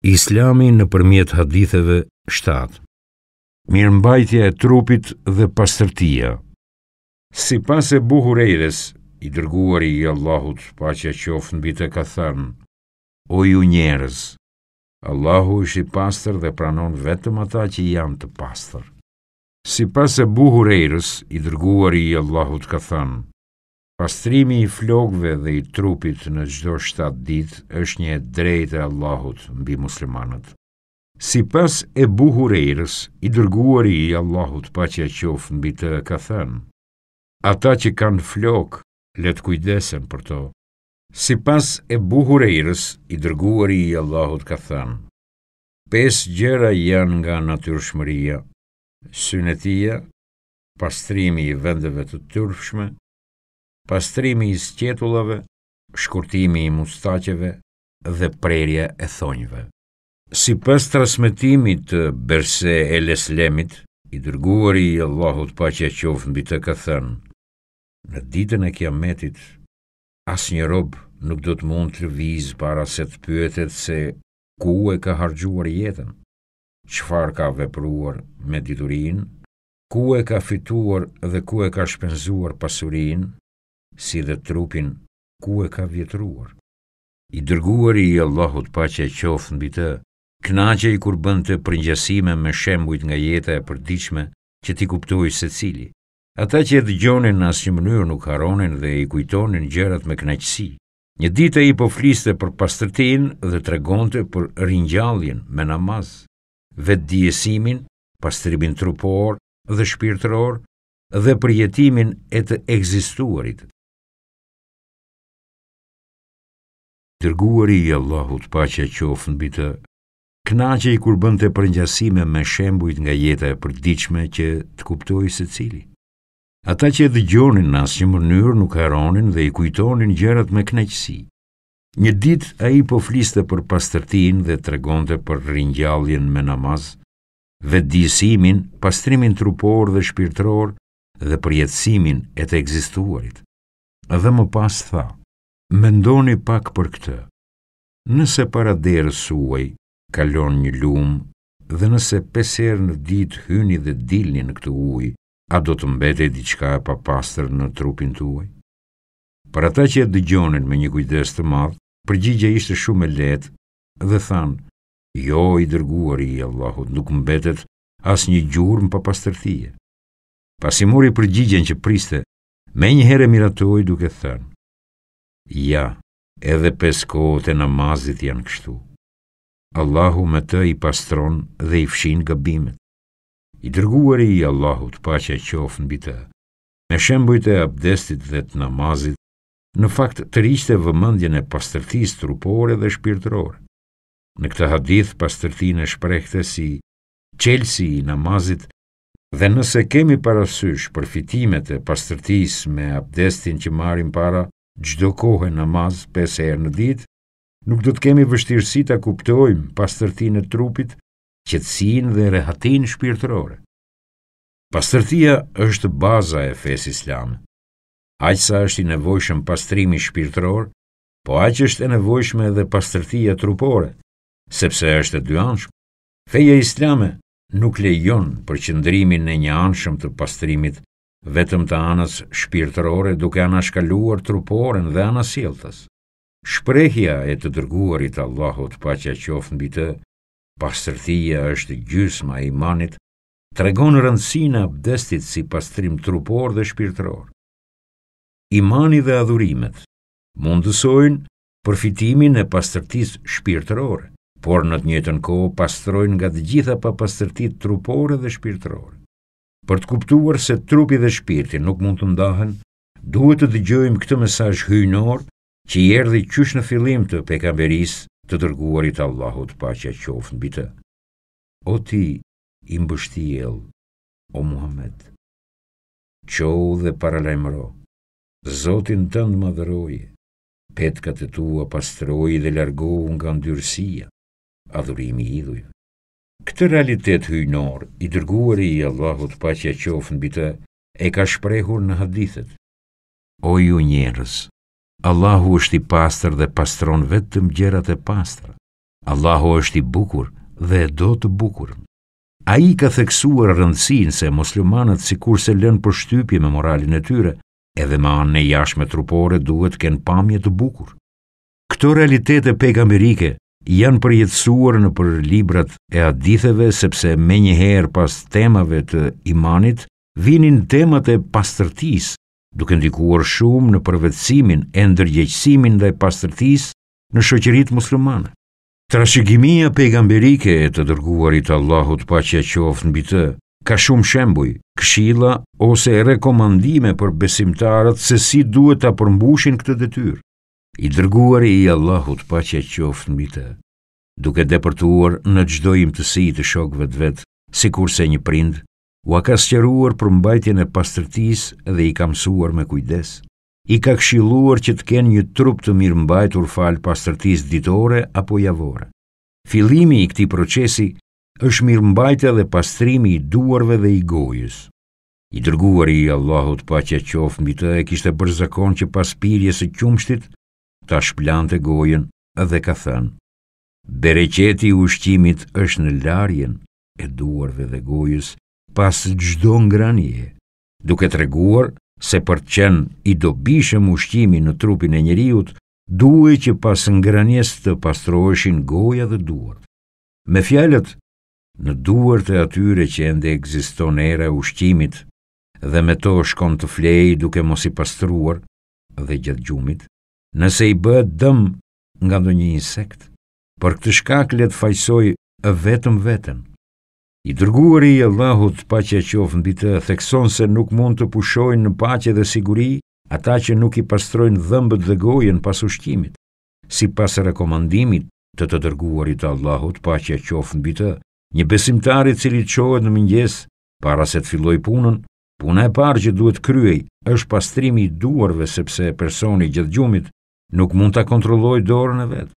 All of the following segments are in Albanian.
Islami në përmjet haditheve 7 Mirëmbajtja e trupit dhe pastërtia Si pas e buhurejres, i dërguar i Allahut pa që qofën bitë ka thënë O ju njerës, Allahu është i pastër dhe pranon vetëm ata që janë të pastër Si pas e buhurejres, i dërguar i Allahut ka thënë Pastrimi i flokve dhe i trupit në gjdo 7 dit është një drejt e Allahut në bi muslimanët. Si pas e buhur e irës, i dërguari i Allahut pa që e qof në bitë ka thënë. Ata që kanë flok, let kujdesen për to. Si pas e buhur e irës, i dërguari i Allahut ka thënë. Pes gjera janë nga natyrshmëria, synetia, pastrimi i vendeve të tërfshme, pastrimi i sqetullave, shkurtimi i mustacheve dhe prerja e thonjve. Si pas transmitimit të berse e leslemit, i dërguari i Allahut pa që qofë mbi të ka thënë, në ditën e kiametit, as një robë nuk do të mund të vizë para se të pyetet se ku e ka hargjuar jetën, qëfar ka vepruar me diturinë, ku e ka fituar dhe ku e ka shpenzuar pasurinë, si dhe trupin ku e ka vjetruar. I dërguar i Allahut pa që e qofë në bitë, këna që i kur bënd të përngjasime me shembujt nga jeta e përdiqme që ti kuptuaj se cili. Ata që e dëgjonin në asë një mënyrë nuk haronin dhe i kujtonin gjërat me knaqësi. Një dita e i pofliste për pastërtin dhe tregonte për rinjallin me namaz, vetë diesimin, pastribin trupor dhe shpirtëror dhe përjetimin e të egzistuarit. Dërguari i Allahut paqja qof mbi të. i kur bënte përngjasime me shembujt nga jeta e përditshme që të se secili. Ata që dëgjonin në asnjë mënyrë nuk haronin dhe i kujtonin gjërat me kënaqësi. Një ditë ai po fliste për pastërtinë dhe tregonte për ringjalljen me namaz, vetdijësimin, pastrimin trupor dhe shpirtëror dhe përjetësimin e të ekzistuarit. Dhe më pas tha: Mendoni pak për këtë. Nëse para derës suaj kalon një lumë dhe nëse peser në ditë hyni dhe dilni në këtë ujë, a do të mbete diçka e papastër në trupin tuaj? Për ata që e dëgjonin me një kujdes të madh, përgjigja ishte shumë e lehtë dhe than: "Jo, i dërguari i Allahut, nuk mbetet asnjë gjurmë pa pastërtie." Pasi mori përgjigjen që priste, më një herë miratoi duke thënë: Ja, edhe pes kohët e namazit janë kështu. Allahu me të i pastron dhe i fshin gëbimet. I dërguar i Allahut pa që e qofën bita, me shembojt e abdestit dhe të namazit, në fakt të rishte vëmëndjen e pastërtis trupore dhe shpirtror. Në këtë hadith pastërtin e shprekhte si qelsi i namazit dhe nëse kemi parasysh përfitimet e pastërtis me abdestin që marim para, gjdo kohë e namaz 5 herë në ditë, nuk do të kemi vështirësi ta kuptojmë pastërtinë e trupit, qetësinë dhe rehatin shpirtërore. Pastërtia është baza e fesë islamë. Aqësa është i nevojshëm pastrimi shpirtëror, po aq është e nevojshme edhe pastërtia trupore, sepse është e dy dyanshme. Feja islame nuk lejon përqendrimin në një anshëm të pastrimit vetëm të anës shpirtërore duke anashkaluar truporen dhe anasiltës. Shprehja e të dërguarit Allahut pa që qofë nbi të, pastërtia është gjysma e imanit, tregon rëndësina abdestit si pastrim trupor dhe shpirtëror. Imani dhe adhurimet mundësojnë përfitimin e pastërtis shpirtërorë, por në të njëtën kohë pastrojnë nga të gjitha pa pastërtit trupore dhe shpirtërorë për të kuptuar se trupi dhe shpirti nuk mund të ndahen, duhet të dëgjojmë këtë mesaj hyjnor që i erdi qysh në filim të pekamberis të tërguarit Allahut pa që a qofën bitë. O ti, i el, o Muhammed, qohu dhe paralajmëro, zotin të ndë madhëroje, petka të tua pastroje dhe largohu nga ndyrësia, adhurimi idhujë. Këtë realitet hyjnor, i dërguar i Allahut pa që qofën bita, e ka shprehur në hadithet. O ju njërës, Allahu është i pastër dhe pastron vetëm gjerat e pastra. Allahu është i bukur dhe do të bukur. A i ka theksuar rëndësin se muslimanët si kur se lënë për shtypje me moralin e tyre, edhe ma anë në jashme trupore duhet kënë pamje të bukur. Këto realitete pejgamberike janë përjetësuar në për librat e aditheve, sepse me njëherë pas temave të imanit, vinin temat e pastërtis, duke ndikuar shumë në përvecimin e ndërgjeqësimin dhe pastërtis në shoqërit muslimane. Trashëgimia pejgamberike e të dërguarit Allahut paqja qoftë mbi të, ka shumë shembuj, këshilla ose rekomandime për besimtarët se si duhet ta përmbushin këtë detyrë i dërguar i Allahut pa që e qoftë në bita, duke depërtuar në gjdo imtësi të shokve të vetë, si kurse një prind, u a ka sëqeruar për mbajtjen e pastërtis dhe i kamësuar me kujdes, i ka këshiluar që të kenë një trup të mirë ur falë pastërtis ditore apo javore. Filimi i këti procesi është mirë mbajtja dhe pastrimi i duarve dhe i gojës. I dërguar i Allahut pa që qofë mbi të e kishtë bërzakon që pas pirje së qumshtit, ta shplante gojen dhe ka thënë, Bereqeti i ushqimit është në larjen e duarve dhe gojës pas gjdo ngranje, duke të reguar se për qenë i dobishëm ushqimi në trupin e njeriut, duhe që pas ngranjes të pastroheshin goja dhe duart. Me fjalet, në duart e atyre që ende egziston era ushqimit dhe me to shkon të flej duke mos i pastruar dhe gjatë gjumit, nëse i bëhet dëm nga ndo një insekt, për këtë shkak le fajsoj e vetëm vetën. I dërguar i Allahut pa që e qofë në bitë, thekson se nuk mund të pushojnë në pache dhe siguri, ata që nuk i pastrojnë dhëmbët dhe gojën pas ushqimit, si pas rekomandimit të të dërguar i të Allahut pa që e qofë në bitë, një besimtari cili qohet në mëngjes, para se të filloj punën, puna e parë që duhet kryej është pastrimi i duarve sepse personi gjithë gjumit nuk mund ta kontrolloj dorën e vet.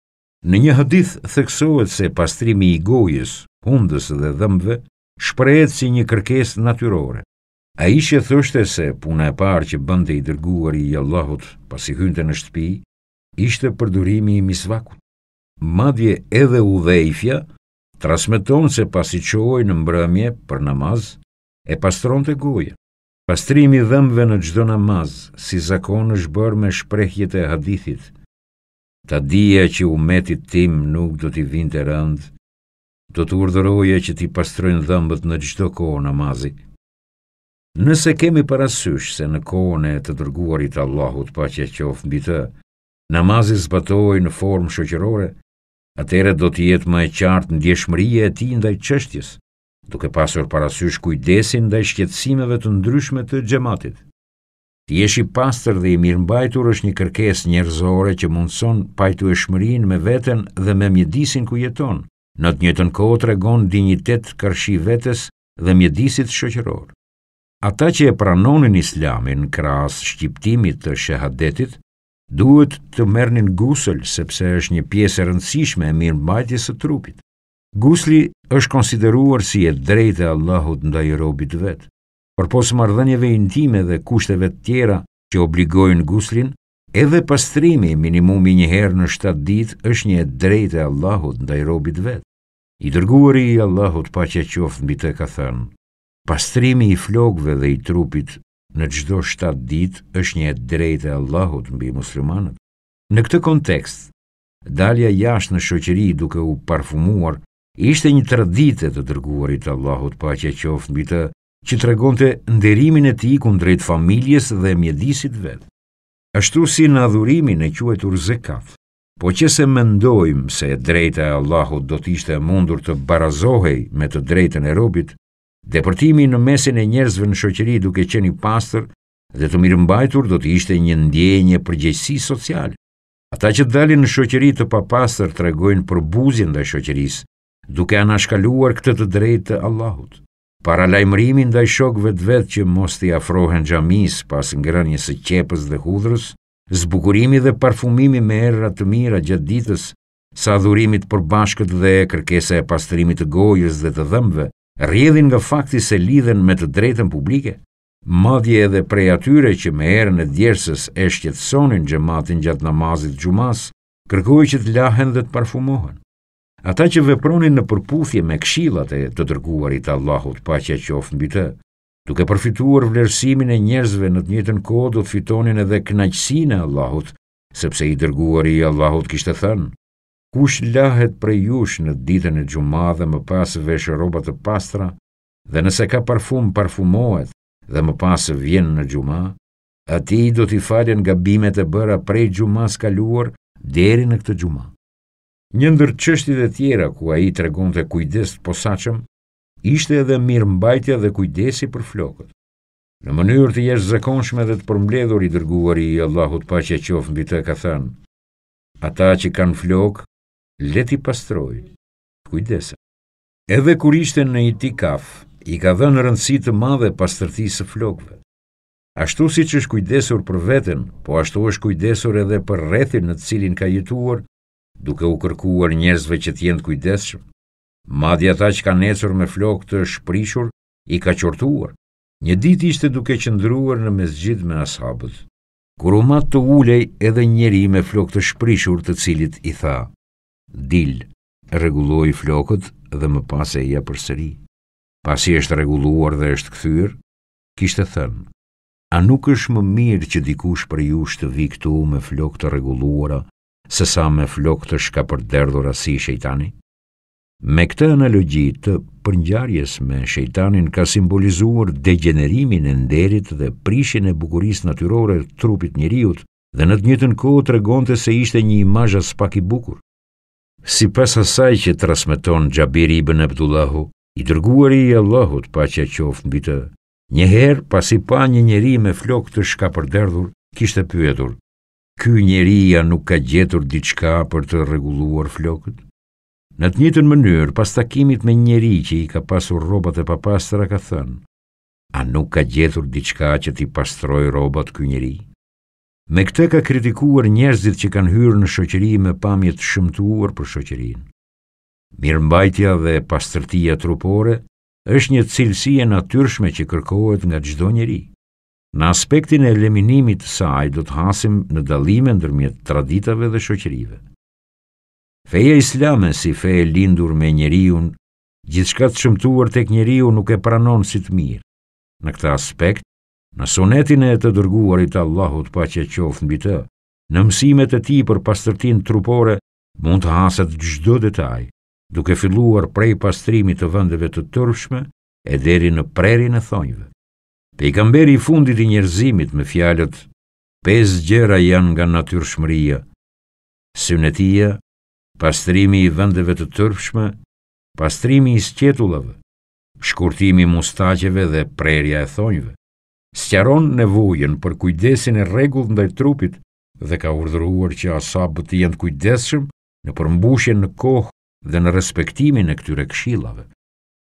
Në një hadith theksohet se pastrimi i gojës, hundës dhe dhëmbëve shprehet si një kërkesë natyrore. A ishe thështë e se puna e parë që bënde i dërguar i Allahut pas i hynte në shtëpi, ishte përdurimi i misvakut. Madje edhe u dhejfja, trasmeton se pas i qoj në mbrëmje për namaz, e pastron të gojën. Pastrimi dhëmbëve në çdo namaz, si zakon është bërë me shprehjet e hadithit. Ta dija që umetit tim nuk do t'i e rënd, do t'u urdhëroja që t'i pastrojnë dhëmbët në çdo kohë namazi. Nëse kemi parasysh se në kohën e të dërguarit Allahut paqja qoftë mbi të, namazi zbatohej në formë shoqërore, atëherë do të jetë më e qartë ndjeshmëria e tij ndaj çështjes duke pasur parasysh kujdesin dhe shqetsimeve të ndryshme të gjematit. Ti eshi pastër dhe i mirë mbajtur është një kërkes njerëzore që mundëson pajtu e shmërin me veten dhe me mjedisin ku jeton, në të njëtën kohë të regon dignitet kërshi vetes dhe mjedisit shëqëror. Ata që e pranonin islamin kras shqiptimit të shahadetit, duhet të mërnin gusëll sepse është një piesë rëndësishme e mirë mbajtjes trupit. Gusli është konsideruar si e drejtë e Allahut ndaj robit të vet. Por pas marrëdhënieve intime dhe kushteve të tjera që obligojnë guslin, edhe pastrimi minimumi një herë në 7 ditë është një e drejtë e Allahut ndaj robit të vet. I dërguari i Allahut paqja qoftë mbi të ka thënë: Pastrimi i flokëve dhe i trupit në çdo 7 ditë është një e drejtë e Allahut mbi muslimanët. Në këtë kontekst, dalja jashtë në shoqëri duke u parfumuar Ishte një tradite të dërguarit Allahut pa që qoftë në bitë që të regon të nderimin e ti kundrejt familjes dhe mjedisit vetë. Ashtu si në adhurimin e quetur zekat, po që se mendojmë se drejta e Allahut do t'ishte mundur të barazohej me të drejten e robit, dhe përtimi në mesin e njerëzve në shoqeri duke qeni pastor dhe të mirë mbajtur do t'ishte një ndjenje përgjësi social. Ata që dalin në shoqeri të papastër të regojnë për buzin dhe shoqerisë, duke anashkaluar këtë të drejtë të Allahut. Para lajmërimi ndaj shokëve të vetë që mos t'i afrohen xhamis pas ngrënjes së qepës dhe hudhrës, zbukurimi dhe parfumimi me erra të mira gjatë ditës, sa dhurimi të përbashkët dhe kërkesa e pastrimit të gojës dhe të dhëmbëve, rrjedhin nga fakti se lidhen me të drejtën publike. Madje edhe prej atyre që me erën e djersës e shqetësonin xhamatin gjatë namazit gjumas, kërkoj që të lahen dhe të parfumohen. Ata që vepronin në përputhje me këshillat e të dërguarit Allahut paqja qoftë mbi të, duke përfituar vlerësimin e njerëzve në të njëjtën kohë do të fitonin edhe kënaqësinë e Allahut, sepse i dërguari i Allahut kishte thënë: Kush lahet prej jush në ditën e xhumave dhe më pas vesh rroba të pastra, dhe nëse ka parfum parfumohet dhe më pas vjen në xhuma, atij do t'i falen gabimet e bëra prej xhumas kaluar deri në këtë xhumë. Një ndër qështit e tjera ku a i të regun të kujdes të posaqëm, ishte edhe mirë mbajtja dhe kujdesi për flokët. Në mënyrë të jeshtë zekonshme dhe të përmbledhur i dërguar i Allahut pa që e qofën bitë e ka thanë, ata që kanë flokë, leti pastroj, kujdesa. Edhe kur ishte në i ti kafë, i ka dhe në rëndësi të madhe pas së flokëve. Ashtu si që është kujdesur për vetën, po ashtu është kujdesur edhe për rethin në cilin ka jetuar, duke u kërkuar njerëzve që të jenë kujdesshëm, madje ata që kanë ecur me flokë të shprishur i ka qortuar. Një ditë ishte duke qëndruar në mesgjit me ashabët, kur u mat të ulej edhe njëri me flokë të shprishur, të cilit i tha: "Dil, rregulloi flokët dhe më pas e ia përsëri." Pasi është rregulluar dhe është kthyr, kishte thënë: A nuk është më mirë që dikush për ju shtë vi këtu me flokë të rregulluara, se sa me flok të shka për derdhur asi shejtani? Me këtë analogi të përngjarjes me shejtanin ka simbolizuar degenerimin e nderit dhe prishin e bukuris natyrore trupit njëriut dhe në të njëtën kohë të regonte se ishte një imazha spak i bukur. Si pas asaj që trasmeton Gjabir Ibn Abdullahu, i dërguari i Allahut pa që e qoftë në bitë, njëherë pas i pa një njëri me flok të shka për derdhur, kishte pyetur, ky njeria nuk ka gjetur diçka për të rregulluar flokët? Në të njëjtën mënyrë, pas takimit me njeri që i ka pasur rrobat e papastra, ka thënë: "A nuk ka gjetur diçka që ti pastroj rrobat ky njeri?" Me këtë ka kritikuar njerëzit që kanë hyrë në shoqëri me pamje të shëmtuar për shoqërinë. Mirëmbajtja dhe pastërtia trupore është një cilësi e natyrshme që kërkohet nga çdo njeri. Në aspektin e eliminimit të saj do të hasim në dallime ndërmjet traditave dhe shoqërive. Feja islame si fe e lindur me njeriu, gjithçka të shëmtuar tek njeriu nuk e pranon si të mirë. Në këtë aspekt, në sunetin e të dërguarit Allahut paqja qoftë mbi të, në mësimet e tij për pastërtin trupore mund të haset çdo detaj, duke filluar prej pastrimit të vendeve të turpshme e deri në prerin e thonjve. Pe i fundit i njerëzimit me fjalët pesë gjëra janë nga natyrshmëria: synetia, pastrimi i vendeve të tërpshme, pastrimi i sqetullave, shkurtimi i mustaqeve dhe prerja e thonjve. Sqaron nevojën për kujdesin e rregullt ndaj trupit dhe ka urdhëruar që asabët të jenë kujdesshëm në përmbushjen në kohë dhe në respektimin e këtyre këshillave.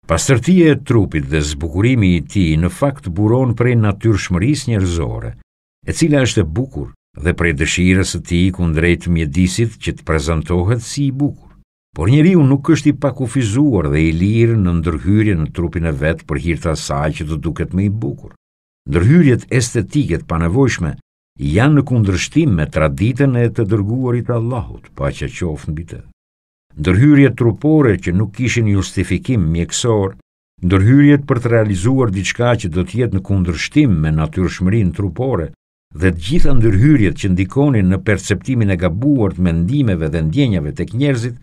Pastërtia e trupit dhe zbukurimi i ti në fakt buron prej natyrshmëris njerëzore, e cila është e bukur dhe prej dëshirës e ti kundrejt mjedisit që të prezentohet si i bukur. Por njeri unë nuk është i pakufizuar dhe i lirë në ndërhyrje në trupin e vetë për të asaj që të duket me i bukur. Ndërhyrjet estetiket panevojshme janë në kundrështim me traditën e të dërguarit Allahut, pa që qofë në ndërhyrjet trupore që nuk kishin justifikim mjekësor, ndërhyrjet për të realizuar diçka që do të jetë në kundërshtim me natyrshmërinë trupore dhe të gjitha ndërhyrjet që ndikonin në perceptimin e gabuar të mendimeve dhe ndjenjave tek njerëzit,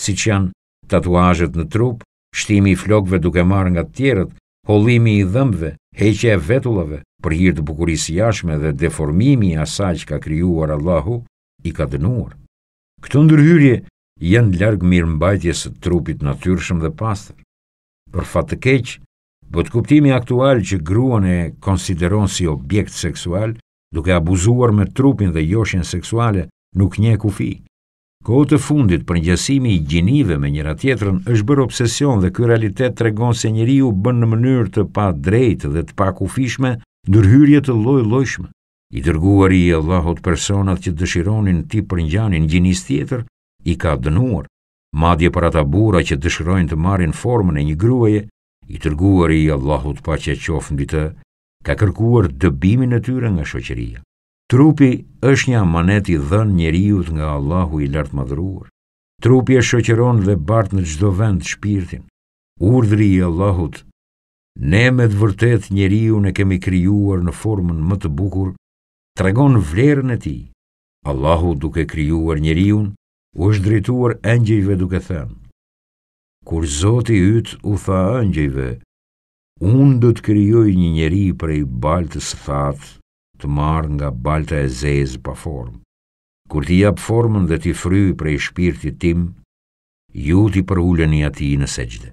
siç janë tatuazhet në trup, shtimi i flokëve duke marrë nga të tjerët, hollimi i dhëmbëve, heqja e vetullave për hir të bukurisë jashme dhe deformimi i asaj që ka krijuar Allahu i ka dënuar. Këto ndërhyrje janë largë mirë mbajtjes të trupit natyrshëm dhe pastër. Për fatë të keqë, bët kuptimi aktual që gruan e konsideron si objekt seksual, duke abuzuar me trupin dhe joshin seksuale, nuk nje kufi. Kohë të fundit për njësimi i gjinive me njëra tjetërën është bërë obsesion dhe kërë realitet të regon se njëri ju bënë në mënyrë të pa drejtë dhe të pa kufishme ndërhyrje të loj lojshme. I dërguar i Allahot personat që dëshironin ti për njanin gjinis tjetër, i ka dënuar, madje për ata bura që dëshirojnë të marrin formën e një gruaje, i tërguar i Allahut pa që e qofën bë të, ka kërkuar dëbimin e tyre nga shoqëria. Trupi është një amanet i dhënë njeriut nga Allahu i lartë madhruar. Trupi e shoqëron dhe bartë në gjdo vend shpirtin. Urdri i Allahut, ne me të vërtet njeriu në kemi kryuar në formën më të bukur, tregon vlerën e ti. Allahu duke kryuar njeriun, u është drejtuar engjejve duke thënë. Kur zoti ytë u tha engjejve, unë do të kryoj një njeri prej baltës thatë të marë nga balta e zezë pa formë. Kur ti japë formën dhe ti fryj prej shpirti tim, ju ti përhullën i ati në seqde.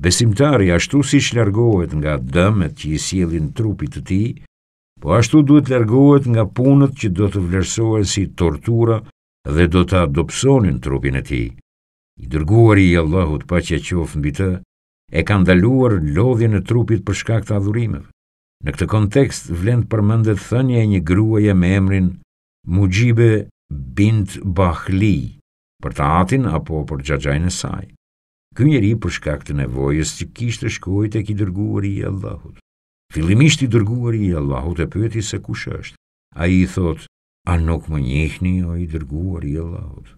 Besimtari ashtu si që nga dëmet që i sielin trupit të ti, po ashtu duhet largohet nga punët që do të vlerësohen si tortura dhe do të adopsonin trupin e ti. I dërguari i Allahut pa që qofë mbi të, e ka ndaluar lodhjen e trupit për shkak të adhurimeve. Në këtë kontekst, vlend përmëndet thënje e një gruaje me emrin Mujibe Bint Bahli, për të atin apo për xhaxhain e saj. Ky njeri për shkak të nevojës që kishtë shkojt e ki dërguari i Allahut. Filimisht i dërguari i Allahut e pyeti se kush është. A i thotë, A nuk më njihni, o i dërguar i Allahut.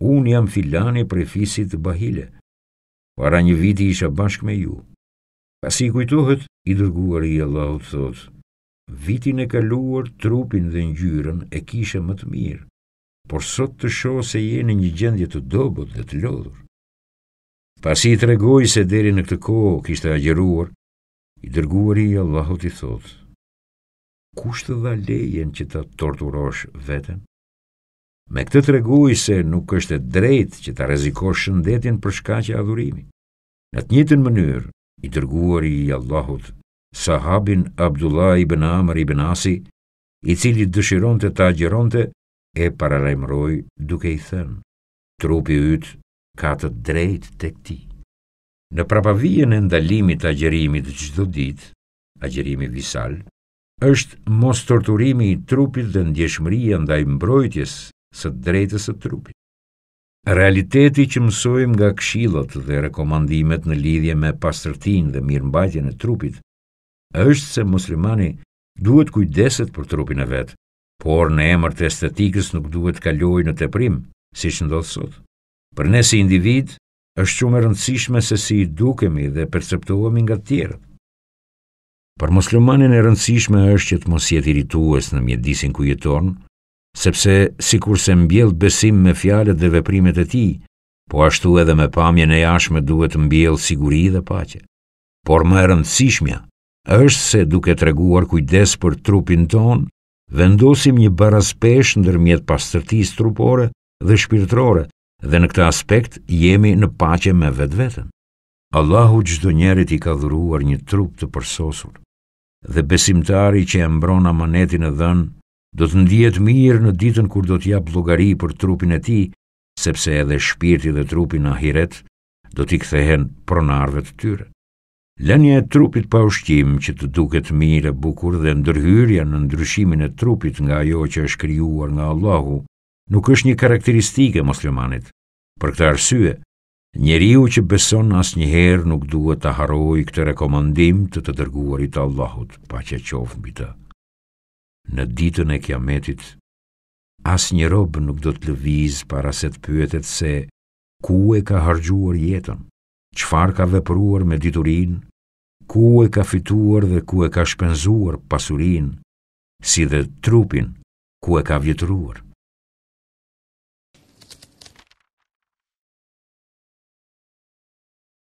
Unë jam filani për fisit bahile, para një viti isha bashkë me ju. Pasi kujtohet, i dërguar i Allahut thot, vitin e kaluar trupin dhe njyren e kishe më të mirë, por sot të sho se je në një gjendje të dobot dhe të lodhur. Pasi i tregoj se deri në këtë kohë kishte agjeruar, i dërguar i Allahut i thotë, kusht dha lejen që të torturosh veten? Me këtë të regoj se nuk është drejt që të rezikosh shëndetin për shka që adhurimi. Në të njëtën mënyrë, i tërguar i Allahut, sahabin Abdullah ibn Amr ibn Benasi, i cili dëshiron të ta agjeronte, e paralajmëroj duke i thënë, trupi ytë ka të drejt të këti. Në prapavijën e ndalimit të agjerimit të ditë, dit, agjerimi visalë, është mos torturimi i trupit dhe ndjeshmëria ndaj mbrojtjes së drejtës së trupit. Realiteti që mësojmë nga këshillat dhe rekomandimet në lidhje me pastërtinë dhe mirëmbajtjen e trupit është se muslimani duhet kujdeset për trupin e vet, por në emër të estetikës nuk duhet kalojë në teprim, siç ndodh sot. Për ne si individ është shumë e rëndësishme se si i dukemi dhe perceptohemi nga të tjerët. Për muslimanin e rëndësishme është që të mos jetë irritues në mjedisin ku jeton, sepse kur se mbjell besim me fjalët dhe veprimet e tij, po ashtu edhe me pamjen e jashtme duhet të mbjell siguri dhe paqe. Por më e rëndësishmja është se duke treguar kujdes për trupin ton, vendosim një baras në ndërmjet pastërtisë trupore dhe shpirtërore dhe në këtë aspekt jemi në paqe me vetë vetën. Allahu gjithë njerit i ka dhuruar një trup të përsosur dhe besimtari që e mbrona manetin e dhenë, do të ndijet mirë në ditën kur do t'ja llogari për trupin e ti, sepse edhe shpirti dhe trupin a hiret do t'i kthehen pronarve të tyre. Lënia e trupit pa ushqim që të duket mirë e bukur dhe ndërhyrja në ndryshimin e trupit nga jo që është kryuar nga Allahu, nuk është një karakteristike Moslemanit. Për këta arsye, Njeriu që beson asnjëherë nuk duhet të harrojë këtë rekomandim të të dërguarit të Allahut, paqja qoftë mbi të. Në ditën e Kiametit, asnjë rob nuk do të lëviz para se të pyetet se ku e ka harxhuar jetën, çfarë ka vepruar me diturin, ku e ka fituar dhe ku e ka shpenzuar pasurinë, si dhe trupin, ku e ka vjetruar.